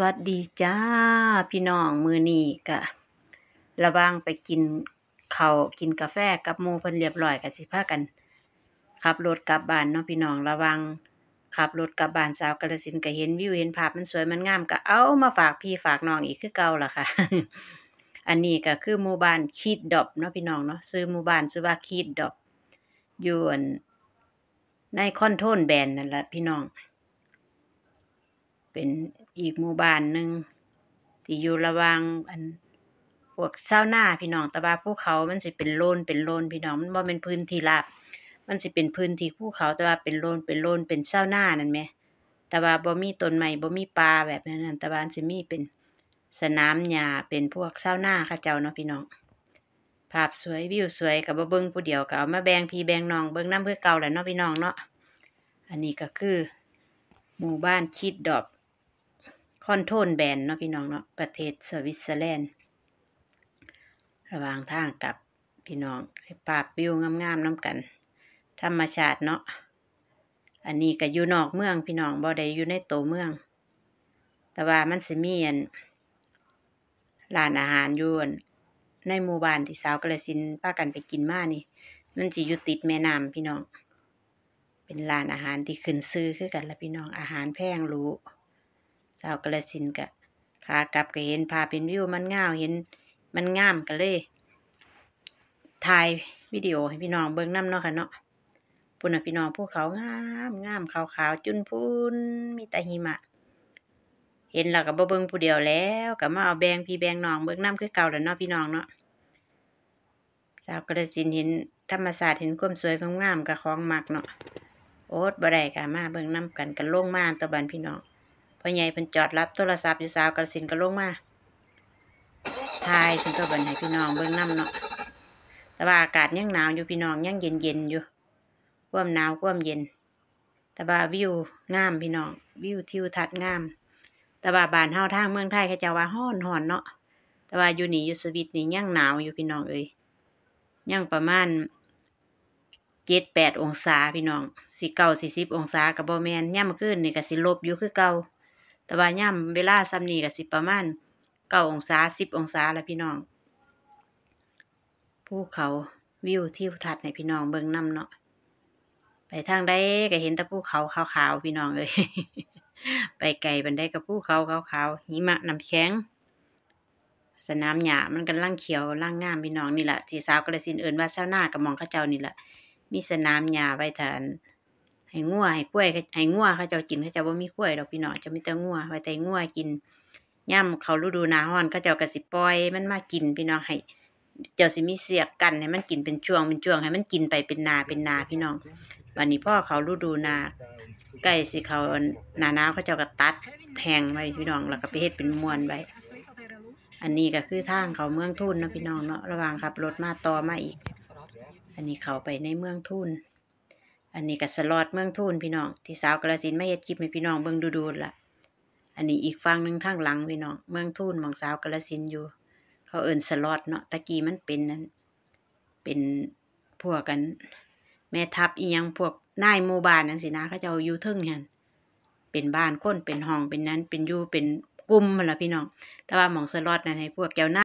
วัสดีจ้าพี่น้องมือนี่กะระวัางไปกินเขากินกาแฟกับโมเพิ่นเรียบร้อยกับสิพากันขับรถกลับบ้านเนาะพี่น้องระวัง ขับรถกลับบ้านสาวกระสินก็เห็นวิวเห็นภาพมันสวยมันงาม ก็เอามาฝากพี่ฝากน้องอีกคือเก่าล่ะค่ะ อันนี้ก็คือหมู่บ้านคีดดอบเนาะพี่น้องเนาะซื้อหมู่บ้านซื้อว่าคีดดอบอยู่ในคอนโทนแบนนั่นแหละพี่น้องเป็นอีกหมู่บ้านหนึ่งที่อยู่ระวังอันพวกเศร้าหน้าพี่น้อง แต่ว่าภูเขามันสิเป็นโลนเป็นโลนพี่น้องมันบ่เป็นพื้นที่ราบมันสิเป็นพื้นที่ภูเขา แต่ว่าเป็นโลนเป็นโลนเป็นเศร้าหน้านั่นไหมแต่ว่าบ่มีต้นไม้บ่มีปลาแบบนั้นแต่ว่าสิมีเป็นสนามหญ้าเป็นพวกเศร้าหน้าข้าเจ้าเนาะพี่น้องภาพสวยวิวสวยกับบ่เบิ้งผู้เดียวกับเอามาแบงพี่แบงน้องเบิ้งน้ำเพื่อเก่าแหละเนาะพี่น้องเนาะอันนี้ก็คือหมู่บ้านคิดดอกคอนโทนแบนเนาะพี่น้องเนาะประเทศสวิตเซอร์แลนด์ระหว่างทางกับพี่น้องปาบวิวงามๆน้ำกันธรรมชาติเนาะอันนี้ก็อยู่นอกเมืองพี่น้องบ่ได้อยู่ในตัวเมือง แต่ว่ามันสิมีอันร้านอาหารอยู่ในหมู่บ้านที่สาวกระสินป้ากันไปกินมานี่มันจะอยู่ติดแม่น้ำพี่น้อง เป็นร้านอาหารที่ขึ้นซื้อคือกันละพี่น้องอาหารแพงรู้สาวกระสินกะขากลับก็เห็นพาเป็นวิวมันง่าวเห็น มันงามกันเลยถ่ายวิดีโอให้พี่น้องเบิ้งน้ำเนาะค่ะเนาะปุ่นพี่น้องพวกเขางามงามขาวขาวจุนพูนมีแต่หิมะเห็นเรากับเบิ้งผู้เดียวแล้วกับมาเอาแบงพี่แบงน้องเบิ้งน้ำคือเก่าแล้วเนาะพี่น้องเนาะสาวกระสินเห็นธรรมศาสตร์เห็นความสวยความงามกับของมักเนาะโอ๊ตบ่ได้กะมาเบิ้งน้ำกันกันลงมาตะบันพี่น้องพ่อใหญ่เพิ่นจอดรับโทรศัพท์อยู่สาวกระสินก็ลงมาทายถึงตัวบันให้พี่น้องเบิ้งน้ำเนาะ แต่ว่าอากาศยังหนาวอยู่พี่น้อง ยังเย็นเย็นอยู่ควมหนาวควมเย็น แต่ว่าวิวงามพี่น้องวิวทิวทัศน์งาม แต่ว่าบานเฮาทางเมืองไทยเขาจะว่าห้อนหอนเนาะ แต่ว่าอยู่นี่อยู่สวิตนี่ยังหนาวอยู่พี่น้องเอ้ยยังประมาณเจ็ดแปดองศาพี่น้องสี่เก้าสี่สิบองศากับโบแมนย่ำขึ้นนี่กับสิลบอยู่คือเก่าแต่ว่าย่ำเวลาซ้ำนี้ก็สิประมาณเก้าองศาสิบองศาแล้วพี่น้องภูเขาวิวทิวทัศน์ในพี่น้องเบิ้งน้ำเนาะไปทางใดก็เห็นแต่ภูเขาขาวๆพี่น้องเลยไปไกลบันไดกับภูเขาขาวๆหิมะน้ำแข็งสนามหญ้ามันกันล่างเขียวร่างงามพี่น้องนี่แหละสีสาวกระสินเอิญว่าเช้าหน้ากับมองข้าเจ้านี่แหละมีสนามหญ้าไว้ทนให้งัวให้กล้วยให้งัวเขาเจ้ากินเขาเจ้าบ่มีกล้วยดอกพี่น้องจะมีแต่งัวไว้แต่งัวกินย่ำเขาฤดูหนาวอนเขาเจ้ากระสิปล่อย มันมากิน พี่น้องให้เจ้าสิมีเสียกกันให้มันกินเป็นช่วงเป็นช่วงให้มันกินไปเป็นนาเป็นนาพี่น้องวันนี้พ่อเขาฤดูนาไก่สิเขาหนาหนาวเขาเจ้าก็ตัดแพงไว้พี่น้องแล้วก็ไปเฮ็ดเป็นมวนไว้อันนี้ก็คือทางเขาเมืองทุ่นนะพี่น้องเนาะระวังขับรถมาต่อมาอีก อันนี้เขาไปในเมืองทุ่นอันนี้กับสลอดเมืองทุนพี่น้องที่สาวกระสินไม่เห็ดคลิปให้พี่น้องเบิ่งดูดละอันนี้อีกฟังหนึ่งทางหลังพี่น้องเมืองทุนมองสาวกระสินอยู่ เขาเอินสลอดเนาะตะกี้มันเป็นนั้นเป็นพวกกัน แม่ทัพอียังพวกนายโมบานนั่นสินะ เขาจะเอายูทึ่งี่ยเป็นบ้านค้นเป็นห้องเป็นนั้นเป็นยูเป็นกลุ่มมันละพี่น้องแต่ว่าหมองสลอดนั่นให้พวกแก้วหน้า